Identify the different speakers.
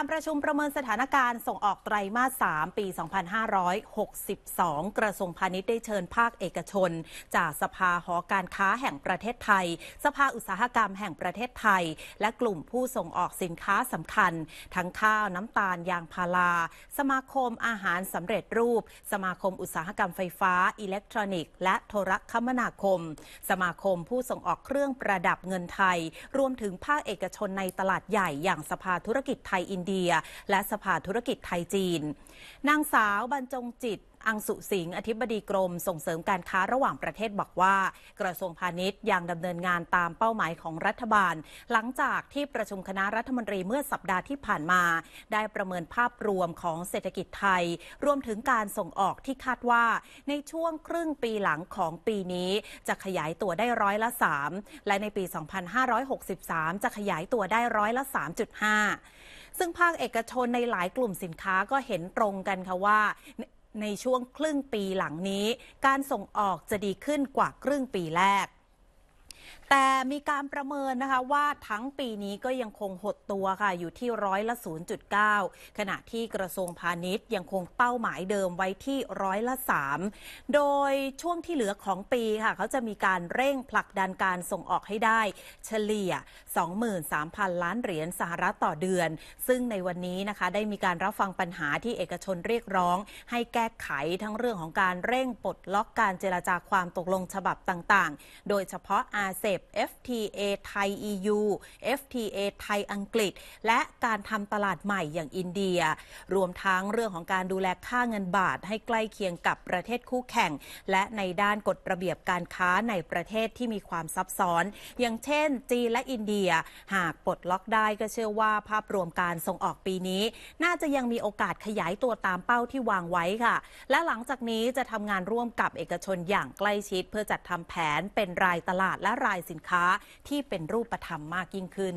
Speaker 1: การประชุมประเมินสถานการณ์ส่งออกไตรมาส 3 ปี 2562 กระทรวงพาณิชย์ได้เชิญภาคเอกชน จากสภาหอการค้าแห่งประเทศไทย สภาอุตสาหกรรมแห่งประเทศไทย และกลุ่มผู้ส่งออกสินค้าสำคัญ ทั้งข้าวน้ำตาลยางพาราสมาคมอาหารสำเร็จรูป สมาคมอุตสาหกรรมไฟฟ้า อิเล็กทรอนิกส์และโทรคมนาคม สมาคมผู้ส่งออกเครื่องประดับเงินไทย รวมถึงภาคเอกชนในตลาดใหญ่ อย่างสภาธุรกิจไทยอินเดียและสภาธุรกิจไทยจีน นางสาวบรรจงจิตอังสุสิงห์อธิบดีกรมส่งเสริมการค้าระหว่างประเทศบอกว่า กระทรวงพาณิชย์ ยังดำเนินงานตามเป้าหมายของรัฐบาล หลังจากที่ประชุมคณะรัฐมนตรีเมื่อสัปดาห์ที่ผ่านมา ได้ประเมินภาพรวมของเศรษฐกิจไทย รวมถึงการส่งออกที่คาดว่าในช่วงครึ่งปีหลังของปีนี้จะขยายตัวได้ร้อยละ 3และในปี 2563 จะขยายตัวได้ร้อยละ 3.5ซึ่งภาคเอกชนในหลายกลุ่มสินค้าก็เห็นตรงกันค่ะว่าในช่วงครึ่งปีหลังนี้การส่งออกจะดีขึ้นกว่าครึ่งปีแรกแต่มีการประเมินนะคะ ว่าทั้งปีนี้ก็ยังคงหดตัวค่ะอยู่ที่ร้อยละ 0.9 ขณะที่กระทรวงพาณิชย์ยังคงเป้าหมายเดิมไว้ที่ร้อยละ 3 โดยช่วงที่เหลือของปีค่ะ เขาจะมีการเร่งผลักดันการส่งออกให้ได้เฉลี่ย23,000 ล้านเหรียญสหรัฐต่อเดือน ซึ่งในวันนี้นะคะ ได้มีการรับฟังปัญหาที่เอกชนเรียกร้อง ให้แก้ไขทั้งเรื่องของการเร่งปลดล็อกการเจรจาความตกลงฉบับต่างๆ โดยเฉพาะอาเซบ FTA ไทย EU FTA ไทยอังกฤษ และการทำตลาดใหม่อย่างอินเดีย รวมทั้งเรื่องของการดูแลค่าเงินบาทให้ใกล้เคียงกับประเทศคู่แข่ง และในด้านกฎระเบียบการค้าในประเทศที่มีความซับซ้อน อย่างเช่น จีนและอินเดียหากปลดล็อกได้ก็เชื่อว่าภาพรวมการส่งออกปีนี้ น่าจะยังมีโอกาสขยายตัวตามเป้าที่วางไว้ค่ะ และหลังจากนี้จะทำงานร่วมกับเอกชนอย่างใกล้ชิดเพื่อจัดทำแผนเป็นรายตลาดและรายสินค้าที่เป็นรูปธรรมมากยิ่งขึ้น